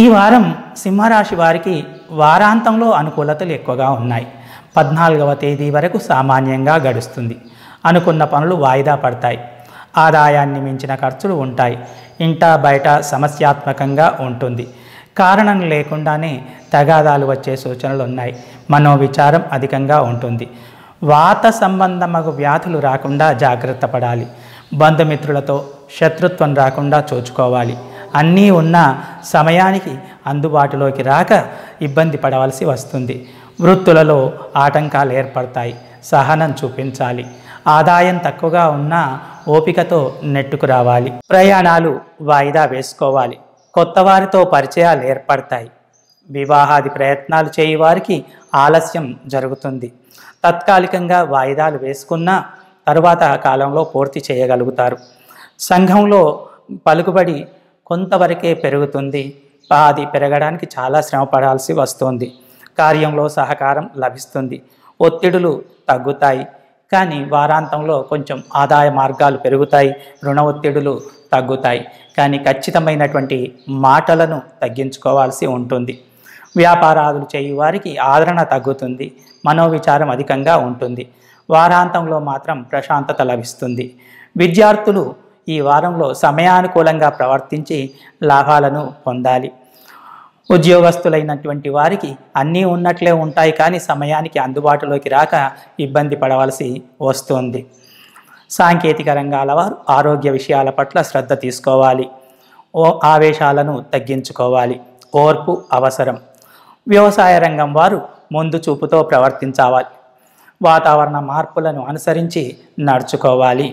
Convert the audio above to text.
ఈ వారం సింహరాశి వారికి వారాంతంలో అనుకూలతలు ఎక్కువగా ఉన్నాయి పద్నాలుగవ తేదీ వరకు సామాన్యంగా గడుస్తుంది అనుకున్న పనులు వాయిదా పడతాయి ఆదాయాన్ని మించిన ఖర్చులు ఉంటాయి ఇంటా బయట సమస్యాత్మకంగా ఉంటుంది కారణం లేకుండానే తగాదాలు వచ్చే సూచనలు ఉన్నాయి మనోవిచారం అధికంగా ఉంటుంది వాత సంబంధమగు వ్యాధులు రాకుండా జాగ్రత్త పడాలి బంధుమిత్రులతో శత్రుత్వం రాకుండా చూచుకోవాలి అన్నీ ఉన్నా సమయానికి అందుబాటులోకి రాక ఇబ్బంది పడవలసి వస్తుంది వృత్తులలో ఆటంకాలు ఏర్పడతాయి సహనం చూపించాలి ఆదాయం తక్కువగా ఉన్నా ఓపికతో నెట్టుకు రావాలి ప్రయాణాలు వాయిదా వేసుకోవాలి కొత్త వారితో పరిచయాలు ఏర్పడతాయి వివాహాది ప్రయత్నాలు చేయవారికి ఆలస్యం జరుగుతుంది తాత్కాలికంగా వాయిదాలు వేసుకున్నా తరువాత కాలంలో పూర్తి చేయగలుగుతారు సంఘంలో పలుకుబడి కొంతవరకే పెరుగుతుంది అది పెరగడానికి చాలా శ్రమ పడాల్సి వస్తుంది కార్యంలో సహకారం లభిస్తుంది ఒత్తిడులు తగ్గుతాయి కానీ వారాంతంలో కొంచెం ఆదాయ మార్గాలు పెరుగుతాయి రుణ ఒత్తిడులు తగ్గుతాయి కానీ ఖచ్చితమైనటువంటి మాటలను తగ్గించుకోవాల్సి ఉంటుంది వ్యాపారాలు చేయు వారికి ఆదరణ తగ్గుతుంది మనోవిచారం అధికంగా ఉంటుంది వారాంతంలో మాత్రం ప్రశాంతత లభిస్తుంది విద్యార్థులు ఈ వారంలో సమయానుకూలంగా ప్రవర్తించి లాభాలను పొందాలి ఉద్యోగస్తులైనటువంటి వారికి అన్నీ ఉన్నట్లే ఉంటాయి కానీ సమయానికి అందుబాటులోకి రాక ఇబ్బంది పడవలసి వస్తుంది సాంకేతిక రంగాల వారు ఆరోగ్య విషయాల పట్ల శ్రద్ధ తీసుకోవాలి ఓ ఆవేశాలను తగ్గించుకోవాలి ఓర్పు అవసరం వ్యవసాయ రంగం వారు ముందు చూపుతో ప్రవర్తించాలి వాతావరణ మార్పులను అనుసరించి నడుచుకోవాలి